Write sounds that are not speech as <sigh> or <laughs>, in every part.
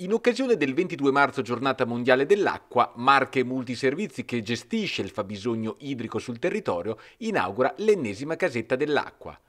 In occasione del 22 marzo giornata mondiale dell'acqua, Marche Multiservizi, che gestisce il fabbisogno idrico sul territorio, inaugura l'ennesima casetta dell'acqua.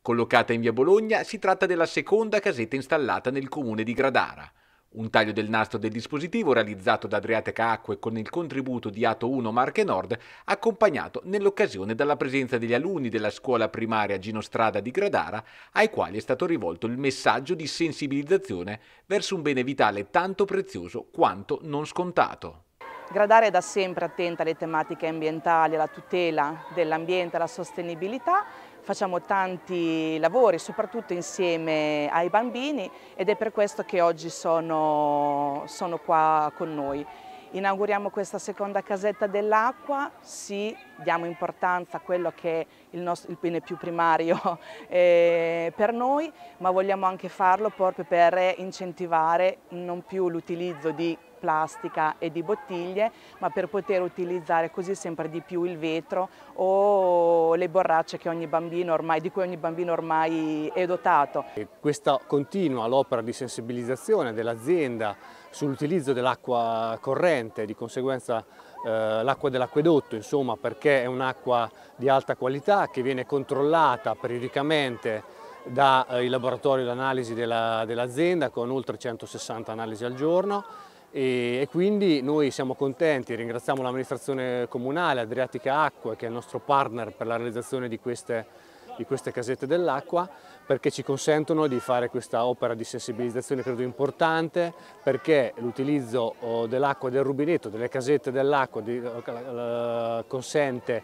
Collocata in via Bologna, si tratta della seconda casetta installata nel comune di Gradara. Un taglio del nastro del dispositivo realizzato da Adriateca Acque con il contributo di Ato 1 Marche Nord, accompagnato nell'occasione dalla presenza degli alunni della scuola primaria Gino Strada di Gradara, ai quali è stato rivolto il messaggio di sensibilizzazione verso un bene vitale tanto prezioso quanto non scontato. Gradare è da sempre attenta alle tematiche ambientali, alla tutela dell'ambiente, alla sostenibilità facciamo tanti lavori, soprattutto insieme ai bambini ed è per questo che oggi sono, sono qua con noi. Inauguriamo questa seconda casetta dell'acqua, sì, diamo importanza a quello che è il, nostro, il bene più primario <laughs> eh, per noi, ma vogliamo anche farlo proprio per incentivare non più l'utilizzo di plastica e di bottiglie, ma per poter utilizzare così sempre di più il vetro o le borracce ormai, di cui ogni bambino ormai è dotato. E questa continua l'opera di sensibilizzazione dell'azienda sull'utilizzo dell'acqua corrente, di conseguenza eh, l'acqua dell'acquedotto, insomma, perché è un'acqua di alta qualità che viene controllata periodicamente dai eh, laboratori d'analisi dell'azienda dell con oltre 160 analisi al giorno e, quindi noi siamo contenti, ringraziamo l'amministrazione comunale Adriatica Acqua che è il nostro partner per la realizzazione di queste, di queste casette dell'acqua perché ci consentono di fare questa opera di sensibilizzazione credo importante perché l'utilizzo oh, dell'acqua del rubinetto, delle casette dell'acqua eh, consente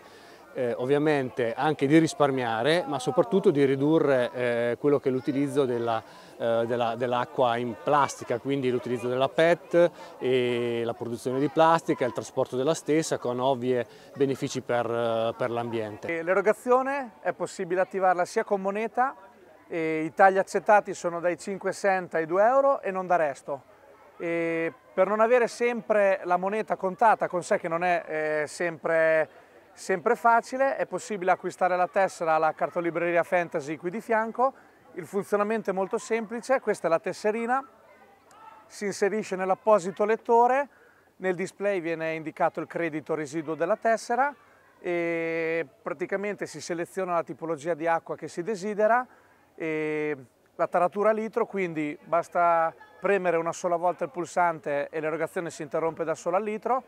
eh, ovviamente anche di risparmiare ma soprattutto di ridurre eh, quello che è l'utilizzo della, eh, dell'acqua in plastica, quindi l'utilizzo della PET e la produzione di plastica e il trasporto della stessa con ovvi benefici per, eh, per l'ambiente. L'erogazione è possibile attivarla sia con moneta, i tagli accettati sono dai 5 cent ai 2 euro e non da resto. E per non avere sempre la moneta contata con sé che non è eh, sempre sempre facile, è possibile acquistare la tessera alla cartolibreria Fantasy qui di fianco, il funzionamento è molto semplice, questa è la tesserina, si inserisce nell'apposito lettore, nel display viene indicato il credito residuo della tessera e praticamente si seleziona la tipologia di acqua che si desidera e la taratura a litro, quindi basta premere una sola volta il pulsante e l'erogazione si interrompe da solo al litro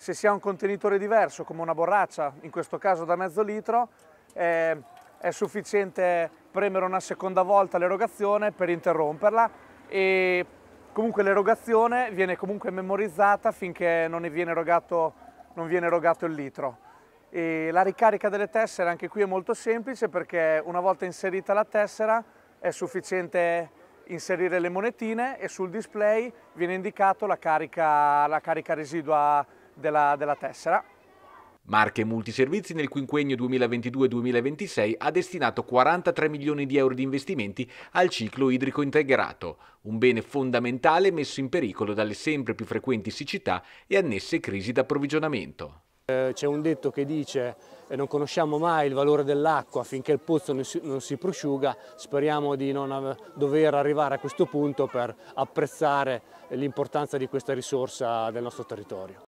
se si ha un contenitore diverso, come una borraccia, in questo caso da mezzo litro, è, è sufficiente premere una seconda volta l'erogazione per interromperla e comunque l'erogazione viene comunque memorizzata finché non viene erogato, non viene erogato il litro. E la ricarica delle tessere anche qui è molto semplice perché una volta inserita la tessera è sufficiente inserire le monetine e sul display viene indicata la, la carica, residua della, della tessera. Marche Multiservizi nel quinquennio 2022-2026 ha destinato 43 milioni di euro di investimenti al ciclo idrico integrato, un bene fondamentale messo in pericolo dalle sempre più frequenti siccità e annesse crisi d'approvvigionamento. Eh, c'è un detto che dice che eh, non conosciamo mai il valore dell'acqua finché il pozzo non si prosciuga, speriamo di non dover arrivare a questo punto per apprezzare l'importanza di questa risorsa del nostro territorio.